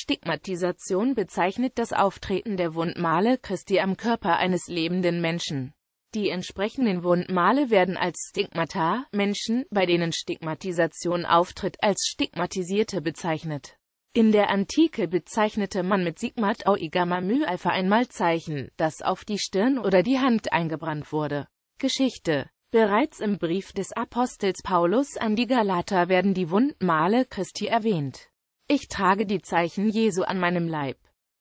Stigmatisation bezeichnet das Auftreten der Wundmale Christi am Körper eines lebenden Menschen. Die entsprechenden Wundmale werden als Stigmata, Menschen, bei denen Stigmatisation auftritt, als Stigmatisierte bezeichnet. In der Antike bezeichnete man mit Sigmat au igamamü alpha einmal Zeichen, das auf die Stirn oder die Hand eingebrannt wurde. Geschichte Bereits im Brief des Apostels Paulus an die Galater werden die Wundmale Christi erwähnt. Ich trage die Zeichen Jesu an meinem Leib.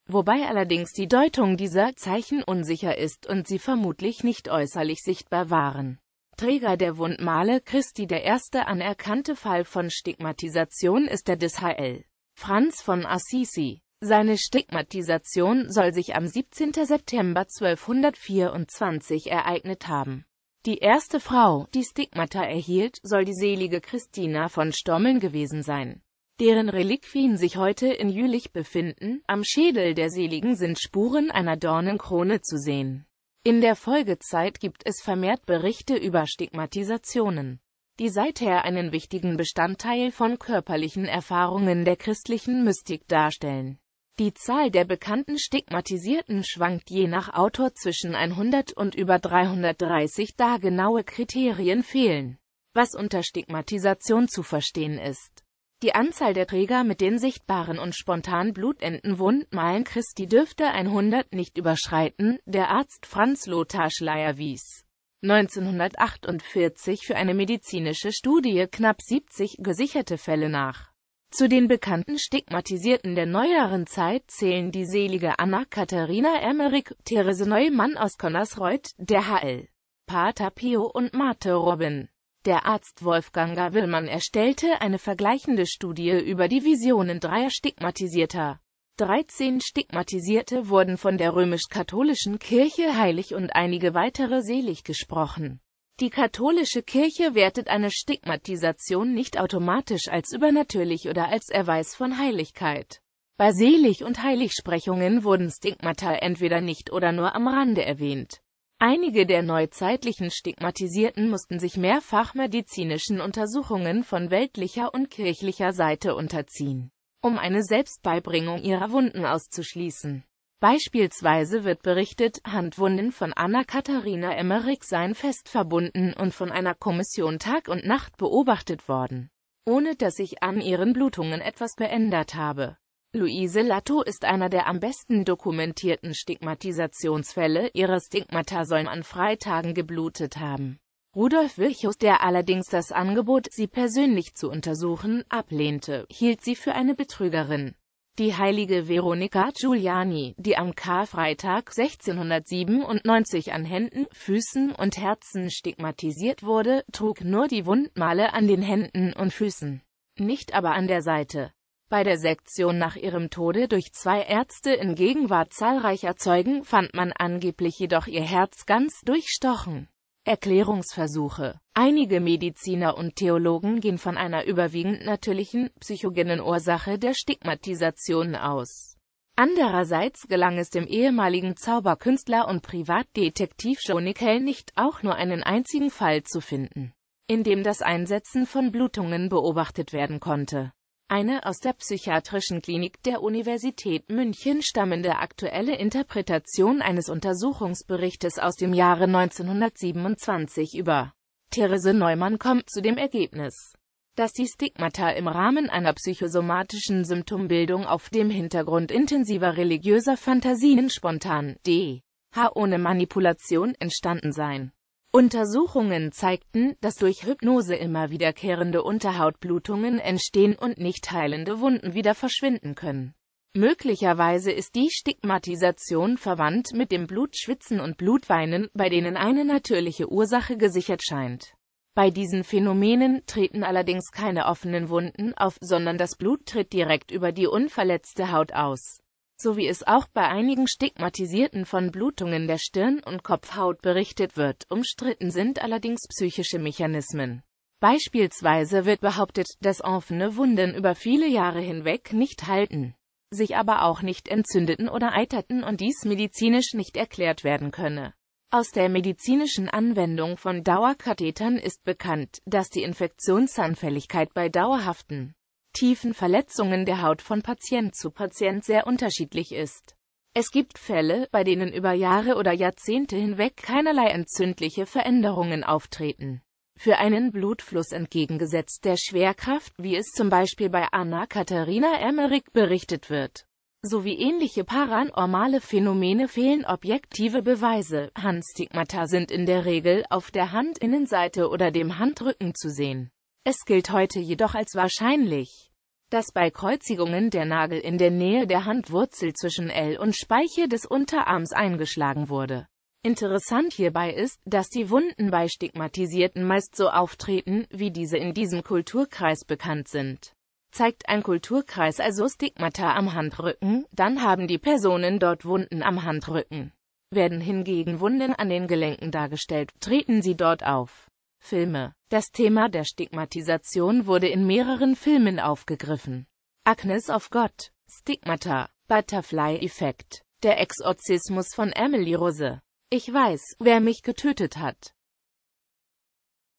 Wobei allerdings die Deutung dieser Zeichen unsicher ist und sie vermutlich nicht äußerlich sichtbar waren. Träger der Wundmale Christi Der erste anerkannte Fall von Stigmatisation ist der des H.L. Franz von Assisi. Seine Stigmatisation soll sich am 17. September 1224 ereignet haben. Die erste Frau, die Stigmata erhielt, soll die selige Christina von Stommeln gewesen sein deren Reliquien sich heute in Jülich befinden, am Schädel der Seligen sind Spuren einer Dornenkrone zu sehen. In der Folgezeit gibt es vermehrt Berichte über Stigmatisationen, die seither einen wichtigen Bestandteil von körperlichen Erfahrungen der christlichen Mystik darstellen. Die Zahl der bekannten Stigmatisierten schwankt je nach Autor zwischen 100 und über 330, da genaue Kriterien fehlen, was unter Stigmatisation zu verstehen ist. Die Anzahl der Träger mit den sichtbaren und spontan blutenden Wundmalen Christi dürfte 100 nicht überschreiten, der Arzt Franz Lothar Schleyer wies 1948 für eine medizinische Studie knapp 70 gesicherte Fälle nach. Zu den bekannten Stigmatisierten der neueren Zeit zählen die selige Anna Katharina Emmerich, Therese Neumann aus Connersreuth, der HL, Pater Pio und Marte Robin. Der Arzt Wolfgang Gawillmann erstellte eine vergleichende Studie über die Visionen dreier Stigmatisierter. 13 Stigmatisierte wurden von der römisch-katholischen Kirche heilig und einige weitere selig gesprochen. Die katholische Kirche wertet eine Stigmatisation nicht automatisch als übernatürlich oder als Erweis von Heiligkeit. Bei Selig- und Heiligsprechungen wurden Stigmata entweder nicht oder nur am Rande erwähnt. Einige der neuzeitlichen Stigmatisierten mussten sich mehrfach medizinischen Untersuchungen von weltlicher und kirchlicher Seite unterziehen, um eine Selbstbeibringung ihrer Wunden auszuschließen. Beispielsweise wird berichtet, Handwunden von Anna-Katharina Emmerich seien fest verbunden und von einer Kommission Tag und Nacht beobachtet worden, ohne dass sich an ihren Blutungen etwas geändert habe. Luise Latto ist einer der am besten dokumentierten Stigmatisationsfälle, ihre Stigmata sollen an Freitagen geblutet haben. Rudolf Virchow, der allerdings das Angebot, sie persönlich zu untersuchen, ablehnte, hielt sie für eine Betrügerin. Die heilige Veronika Giuliani, die am Karfreitag 1697 an Händen, Füßen und Herzen stigmatisiert wurde, trug nur die Wundmale an den Händen und Füßen, nicht aber an der Seite. Bei der Sektion nach ihrem Tode durch zwei Ärzte in Gegenwart zahlreicher Zeugen fand man angeblich jedoch ihr Herz ganz durchstochen. Erklärungsversuche Einige Mediziner und Theologen gehen von einer überwiegend natürlichen, psychogenen Ursache der Stigmatisation aus. Andererseits gelang es dem ehemaligen Zauberkünstler und Privatdetektiv Jonik Hell nicht, auch nur einen einzigen Fall zu finden, in dem das Einsetzen von Blutungen beobachtet werden konnte. Eine aus der psychiatrischen Klinik der Universität München stammende aktuelle Interpretation eines Untersuchungsberichtes aus dem Jahre 1927 über Therese Neumann kommt zu dem Ergebnis, dass die Stigmata im Rahmen einer psychosomatischen Symptombildung auf dem Hintergrund intensiver religiöser Fantasien spontan, d. h. ohne Manipulation, entstanden seien Untersuchungen zeigten, dass durch Hypnose immer wiederkehrende Unterhautblutungen entstehen und nicht heilende Wunden wieder verschwinden können. Möglicherweise ist die Stigmatisation verwandt mit dem Blutschwitzen und Blutweinen, bei denen eine natürliche Ursache gesichert scheint. Bei diesen Phänomenen treten allerdings keine offenen Wunden auf, sondern das Blut tritt direkt über die unverletzte Haut aus so wie es auch bei einigen Stigmatisierten von Blutungen der Stirn und Kopfhaut berichtet wird. Umstritten sind allerdings psychische Mechanismen. Beispielsweise wird behauptet, dass offene Wunden über viele Jahre hinweg nicht halten, sich aber auch nicht entzündeten oder eiterten und dies medizinisch nicht erklärt werden könne. Aus der medizinischen Anwendung von Dauerkathetern ist bekannt, dass die Infektionsanfälligkeit bei dauerhaften tiefen Verletzungen der Haut von Patient zu Patient sehr unterschiedlich ist. Es gibt Fälle, bei denen über Jahre oder Jahrzehnte hinweg keinerlei entzündliche Veränderungen auftreten. Für einen Blutfluss entgegengesetzt der Schwerkraft, wie es zum Beispiel bei Anna Katharina Emmerich berichtet wird. Sowie ähnliche paranormale Phänomene fehlen objektive Beweise. Handstigmata sind in der Regel auf der Handinnenseite oder dem Handrücken zu sehen. Es gilt heute jedoch als wahrscheinlich, dass bei Kreuzigungen der Nagel in der Nähe der Handwurzel zwischen L und Speiche des Unterarms eingeschlagen wurde. Interessant hierbei ist, dass die Wunden bei Stigmatisierten meist so auftreten, wie diese in diesem Kulturkreis bekannt sind. Zeigt ein Kulturkreis also Stigmata am Handrücken, dann haben die Personen dort Wunden am Handrücken. Werden hingegen Wunden an den Gelenken dargestellt, treten sie dort auf. Filme. Das Thema der Stigmatisation wurde in mehreren Filmen aufgegriffen. Agnes of God, Stigmata, Butterfly Effect, Der Exorzismus von Emily Rose. Ich weiß, wer mich getötet hat.